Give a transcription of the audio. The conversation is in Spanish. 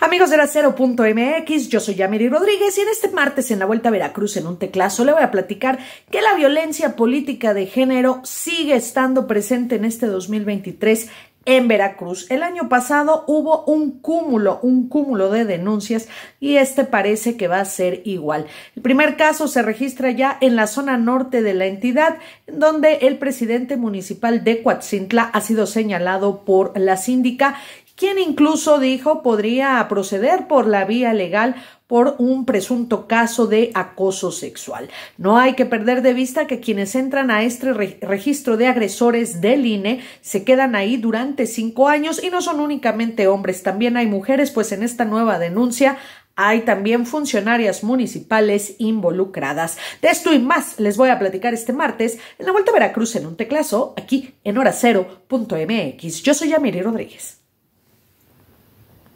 Amigos de la 0.mx, yo soy Yamiri Rodríguez y en este martes en la Vuelta a Veracruz en un teclazo le voy a platicar que la violencia política de género sigue estando presente en este 2023 en Veracruz. El año pasado hubo un cúmulo, un cúmulo de denuncias y este parece que va a ser igual. El primer caso se registra ya en la zona norte de la entidad, donde el presidente municipal de Coatzintla ha sido señalado por la síndica quien incluso dijo podría proceder por la vía legal por un presunto caso de acoso sexual. No hay que perder de vista que quienes entran a este registro de agresores del INE se quedan ahí durante cinco años y no son únicamente hombres, también hay mujeres, pues en esta nueva denuncia hay también funcionarias municipales involucradas. De esto y más les voy a platicar este martes en la Vuelta a Veracruz en un teclazo, aquí en horacero.mx. Yo soy Amiri Rodríguez.